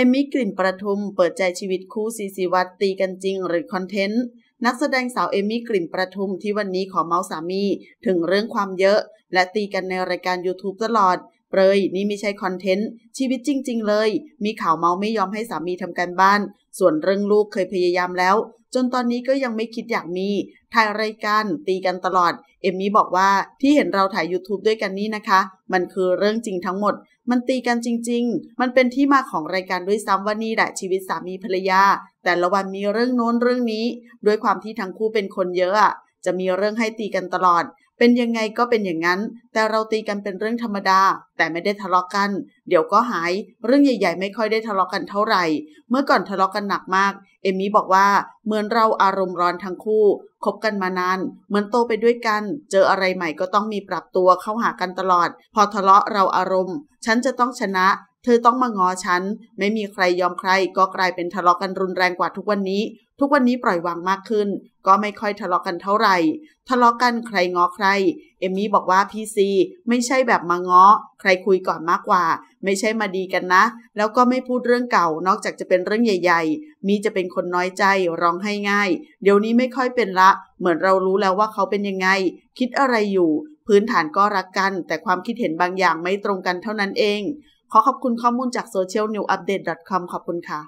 เมมี่กลิ่นประทุมเปิดใจชีวิตคู่ซีซีวัตตีกันจริงหรือคอนเทนต์ นักแสดงสาวเอมี่กลิ่นประทุมที่วันนี้ขอเมาส์สามี ถึงเรื่องความเยอะ และตีกันในรายการ YouTube ตลอดเปรยนี่ไม่ใช่คอนเทนต์ชีวิตจริงๆเลยมีข่าวเมาไม่ยอมให้สามีทำการบ้าน ส่วนเรื่องลูกเคยพยายามแล้วจนตอนนี้ก็ยังไม่คิดอยากมีถ่ายรายการตีกันตลอด เอมมี่บอกว่าที่เห็นเราถ่าย YouTube ด้วยกันนี่นะคะ มันคือเรื่องจริงทั้งหมด มันตีกันจริงๆมันเป็นที่มาของรายการด้วยซ้ำว่านี่แหละชีวิตสามีภรรยาแต่ละวันมีเรื่องโน้นเรื่องนี้ ด้วยความที่ทั้งคู่เป็นคนเยอะอะจะมีเรื่องให้ตีกันตลอด เป็นยังไงก็เป็นอย่างนั้น แต่เราตีกันเป็นเรื่องธรรมดา แต่ไม่ได้ทะเลาะกกัน เดี๋ยวก็หาย เรื่องใหญ่ๆไม่ค่อยได้ทะเลาะกกันเท่าไหร่ เมื่อก่อนทะเลาะกกันหนักมาก เอมี่บอกว่าเหมือนเราอารมณ์ร้อนทั้งคู่ คบกันมานาน เหมือนโตไปด้วยกัน เจออะไรใหม่ก็ต้องมีปรับตัวเข้าหากันตลอด พอทะเลาะเราอารมณ์ ฉันจะต้องชนะเธอต้องมาง้อฉัน ไม่มีใครยอมใคร ก็กลายเป็นทะเลาะกันรุนแรงกว่าทุกวันนี้ ทุกวันนี้ปล่อยวางมากขึ้น ก็ไม่ค่อยทะเลาะกันเท่าไหร่ ทะเลาะกันใครง้อใคร เอมมี่บอกว่าพี่ซี ไม่ใช่แบบมาง้อ ใครคุยก่อนมากกว่า ไม่ใช่มาดีกันนะ แล้วก็ไม่พูดเรื่องเก่า นอกจากจะเป็นเรื่องใหญ่ ๆ มี จะเป็นคนน้อยใจร้องให้ง่าย เดี๋ยวนี้ไม่ค่อยเป็นละ เหมือนเรารู้แล้วว่าเขาเป็นยังไง คิดอะไรอยู่ พื้นฐานก็รักกัน แต่ความคิดเห็นบางอย่างไม่ตรงกันเท่านั้นเองขอขอบคุณข้อมูลจาก socialnewupdate.com ขอบคุณค่ะ